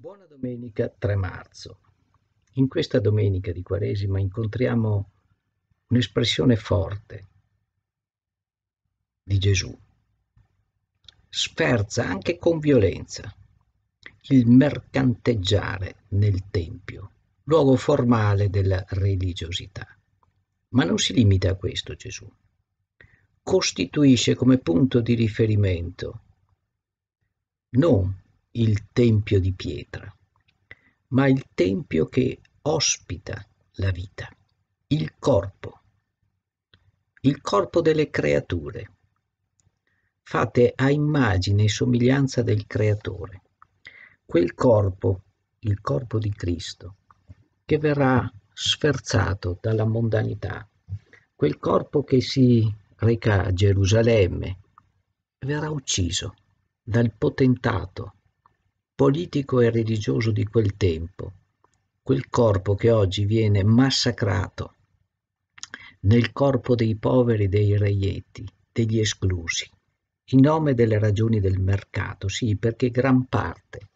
Buona domenica 3 marzo. In questa domenica di Quaresima incontriamo un'espressione forte di Gesù. Sferza anche con violenza il mercanteggiare nel Tempio, luogo formale della religiosità. Ma non si limita a questo Gesù. Costituisce come punto di riferimento non il tempio di pietra, ma il tempio che ospita la vita, il corpo, il corpo delle creature, fate a immagine e somiglianza del creatore, quel corpo, il corpo di Cristo, che verrà sferzato dalla mondanità, quel corpo che si reca a Gerusalemme, verrà ucciso dal potentato politico e religioso di quel tempo, quel corpo che oggi viene massacrato nel corpo dei poveri, dei reietti, degli esclusi, in nome delle ragioni del mercato, sì, perché gran parte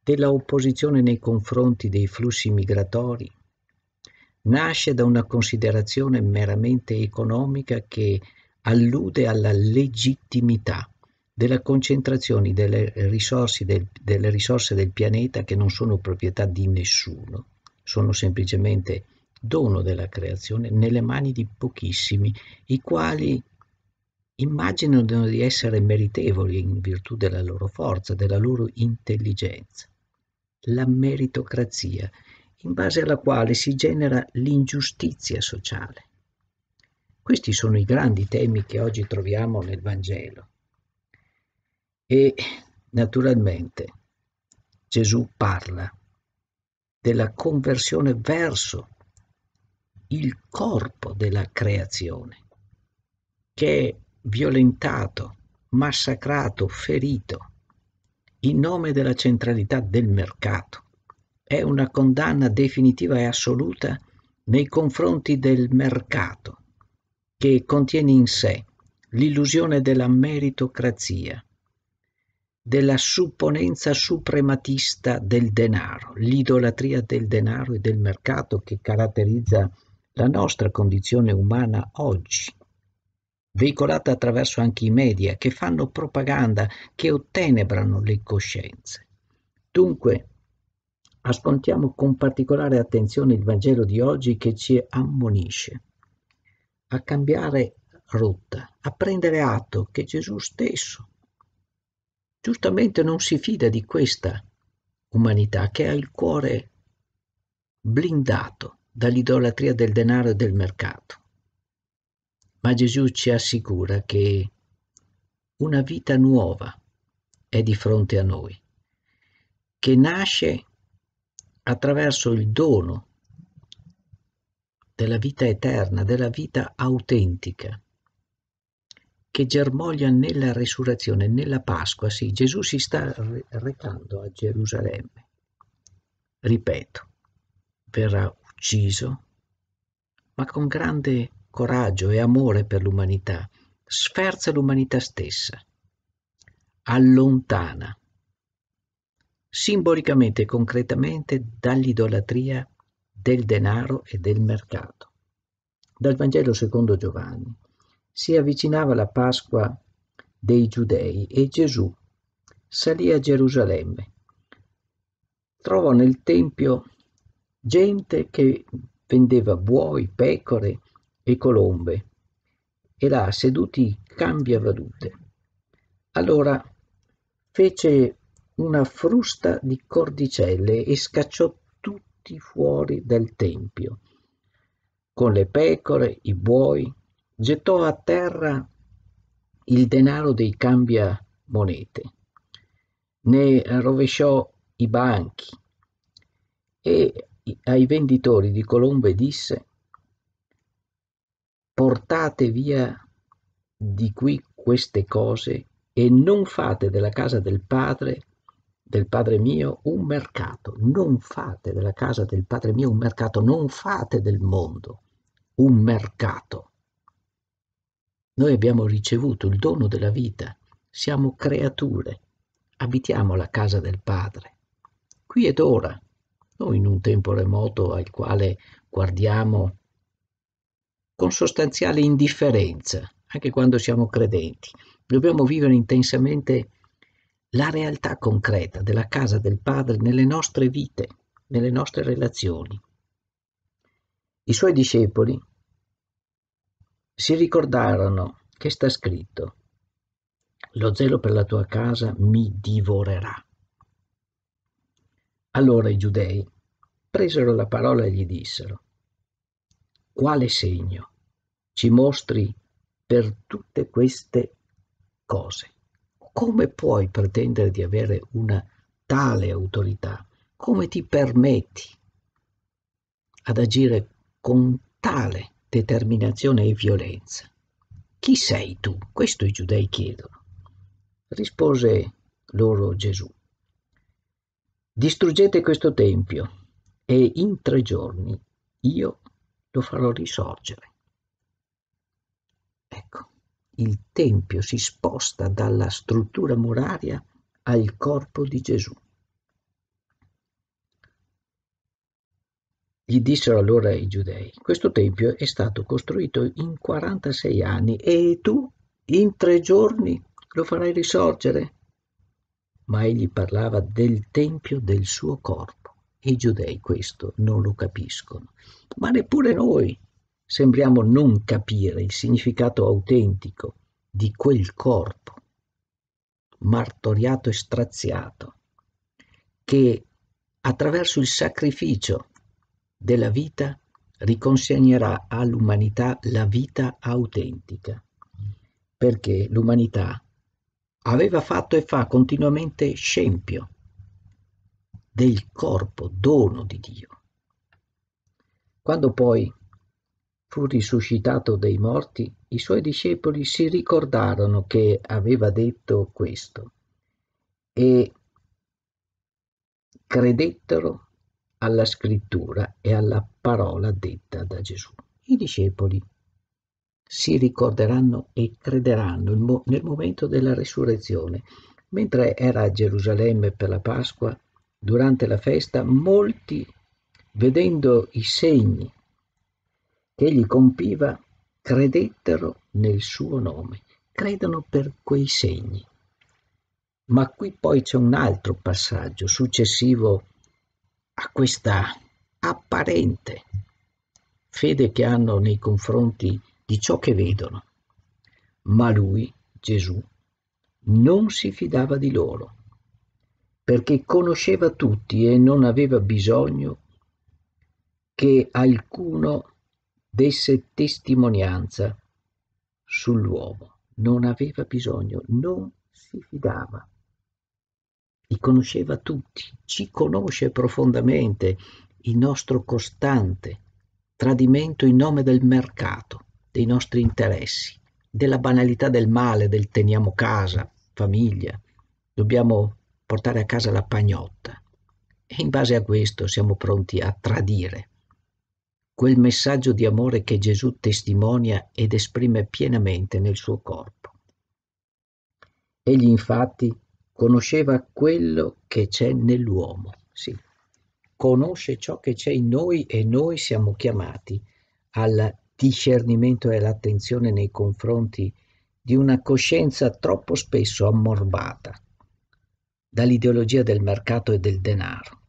della opposizione nei confronti dei flussi migratori nasce da una considerazione meramente economica che allude alla legittimità della concentrazione delle risorse del, delle risorse del pianeta che non sono proprietà di nessuno, sono semplicemente dono della creazione nelle mani di pochissimi, i quali immaginano di essere meritevoli in virtù della loro forza, della loro intelligenza. La meritocrazia, in base alla quale si genera l'ingiustizia sociale. Questi sono i grandi temi che oggi troviamo nel Vangelo. E naturalmente Gesù parla della conversione verso il corpo della creazione, che è violentato, massacrato, ferito, in nome della centralità del mercato. È una condanna definitiva e assoluta nei confronti del mercato, che contiene in sé l'illusione della meritocrazia, della supponenza suprematista del denaro, l'idolatria del denaro e del mercato che caratterizza la nostra condizione umana oggi, veicolata attraverso anche i media che fanno propaganda, che ottenebrano le coscienze. Dunque, ascoltiamo con particolare attenzione il Vangelo di oggi che ci ammonisce a cambiare rotta, a prendere atto che Gesù stesso giustamente non si fida di questa umanità che ha il cuore blindato dall'idolatria del denaro e del mercato. Ma Gesù ci assicura che una vita nuova è di fronte a noi, che nasce attraverso il dono della vita eterna, della vita autentica che germoglia nella resurrezione, nella Pasqua, sì, Gesù si sta recando a Gerusalemme. Ripeto, verrà ucciso, ma con grande coraggio e amore per l'umanità, sferza l'umanità stessa, allontana simbolicamente e concretamente dall'idolatria del denaro e del mercato. Dal Vangelo secondo Giovanni. Si avvicinava la Pasqua dei Giudei e Gesù salì a Gerusalemme. Trovò nel Tempio gente che vendeva buoi, pecore e colombe e là seduti cambia valute. Allora fece una frusta di cordicelle e scacciò tutti fuori dal tempio, con le pecore, i buoi gettò a terra il denaro dei cambiamonete, ne rovesciò i banchi e ai venditori di colombe disse portate via di qui queste cose e non fate della casa del padre del padre mio un mercato non fate della casa del padre mio un mercato non fate del mondo un mercato noi abbiamo ricevuto il dono della vita, siamo creature, abitiamo la casa del Padre. Qui ed ora, non in un tempo remoto al quale guardiamo con sostanziale indifferenza, anche quando siamo credenti. Dobbiamo vivere intensamente la realtà concreta della casa del Padre nelle nostre vite, nelle nostre relazioni. I suoi discepoli si ricordarono che sta scritto, lo zelo per la tua casa mi divorerà. Allora i giudei presero la parola e gli dissero, quale segno ci mostri per tutte queste cose? Come puoi pretendere di avere una tale autorità? Come ti permetti ad agire con tale autorità? determinazione e violenza. Chi sei tu? Questo i giudei chiedono. Rispose loro Gesù. Distruggete questo tempio e in tre giorni io lo farò risorgere. Ecco, il tempio si sposta dalla struttura muraria al corpo di Gesù. Gli dissero allora i giudei, questo tempio è stato costruito in 46 anni e tu in tre giorni lo farai risorgere? Ma egli parlava del tempio del suo corpo. I giudei questo non lo capiscono, ma neppure noi sembriamo non capire il significato autentico di quel corpo martoriato e straziato che attraverso il sacrificio della vita riconsegnerà all'umanità la vita autentica, perché l'umanità aveva fatto e fa continuamente scempio del corpo, dono di Dio. Quando poi fu risuscitato dai morti, i suoi discepoli si ricordarono che aveva detto questo e credettero alla scrittura e alla parola detta da Gesù. I discepoli si ricorderanno e crederanno nel momento della risurrezione. Mentre era a Gerusalemme per la Pasqua, durante la festa, molti, vedendo i segni che egli compiva, credettero nel suo nome, credono per quei segni. Ma qui poi c'è un altro passaggio successivo a questa apparente fede che hanno nei confronti di ciò che vedono. Ma lui, Gesù, non si fidava di loro, perché conosceva tutti e non aveva bisogno che alcuno desse testimonianza sull'uomo. Non aveva bisogno, non si fidava. Li conosceva tutti, ci conosce profondamente il nostro costante tradimento in nome del mercato, dei nostri interessi, della banalità del male, del teniamo casa, famiglia, dobbiamo portare a casa la pagnotta. E in base a questo siamo pronti a tradire quel messaggio di amore che Gesù testimonia ed esprime pienamente nel suo corpo. Egli infatti conosceva quello che c'è nell'uomo, sì. conosce ciò che c'è in noi e noi siamo chiamati al discernimento e all'attenzione nei confronti di una coscienza troppo spesso ammorbata dall'ideologia del mercato e del denaro,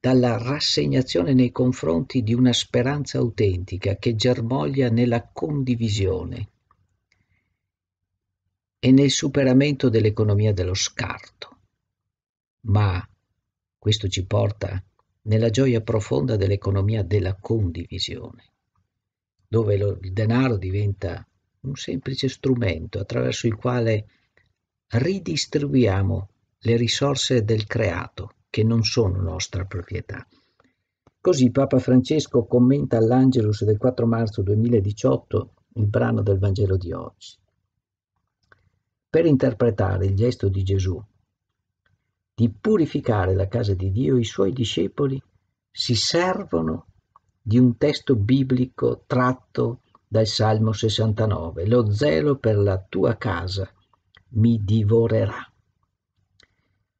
dalla rassegnazione nei confronti di una speranza autentica che germoglia nella condivisione e nel superamento dell'economia dello scarto. Ma questo ci porta nella gioia profonda dell'economia della condivisione, dove lo, il denaro diventa un semplice strumento attraverso il quale ridistribuiamo le risorse del creato che non sono nostra proprietà. Così Papa Francesco commenta all'Angelus del 4 marzo 2018 il brano del Vangelo di oggi per interpretare il gesto di Gesù di purificare la casa di Dio, i suoi discepoli si servono di un testo biblico tratto dal Salmo 69, lo zelo per la tua casa mi divorerà.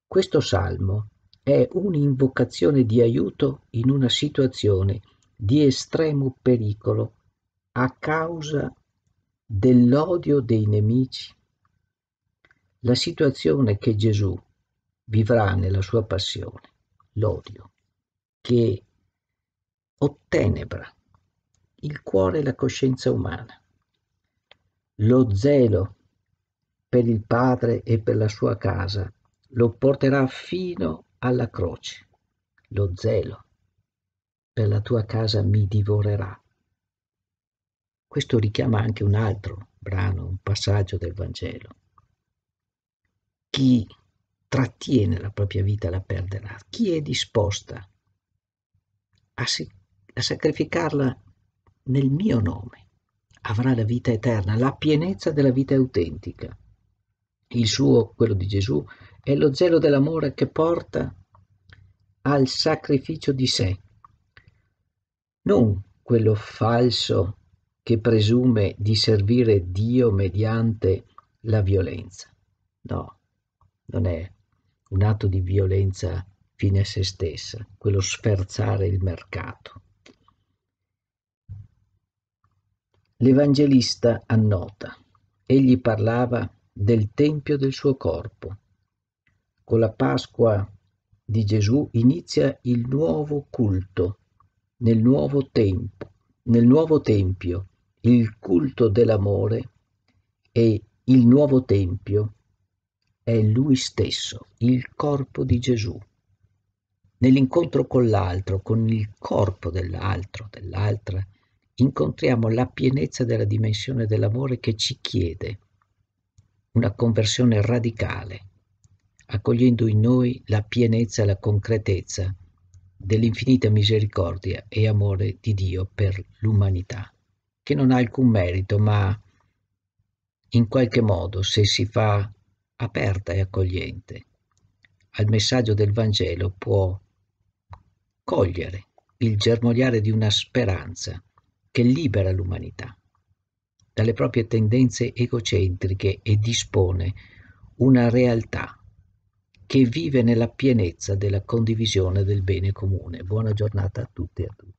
Questo salmo è un'invocazione di aiuto in una situazione di estremo pericolo a causa dell'odio dei nemici la situazione che Gesù vivrà nella sua passione, l'odio, che ottenebra il cuore e la coscienza umana, lo zelo per il Padre e per la sua casa lo porterà fino alla croce. Lo zelo per la tua casa mi divorerà. Questo richiama anche un altro brano, un passaggio del Vangelo chi trattiene la propria vita la perderà, chi è disposta a, si- a sacrificarla nel mio nome avrà la vita eterna, la pienezza della vita autentica. Il suo, quello di Gesù, è lo zelo dell'amore che porta al sacrificio di sé, non quello falso che presume di servire Dio mediante la violenza. No, non è un atto di violenza fine a se stessa, quello sferzare il mercato. L'Evangelista annota, egli parlava del tempio del suo corpo. Con la Pasqua di Gesù inizia il nuovo culto nel nuovo tempo, nel nuovo tempio, il culto dell'amore e il nuovo tempio è lui stesso, il corpo di Gesù. Nell'incontro con l'altro, con il corpo dell'altro, dell'altra, incontriamo la pienezza della dimensione dell'amore che ci chiede una conversione radicale, accogliendo in noi la pienezza e la concretezza dell'infinita misericordia e amore di Dio per l'umanità, che non ha alcun merito, ma in qualche modo, se si fa aperta e accogliente al messaggio del Vangelo può cogliere il germogliare di una speranza che libera l'umanità dalle proprie tendenze egocentriche e dispone una realtà che vive nella pienezza della condivisione del bene comune. Buona giornata a tutti e a tutti.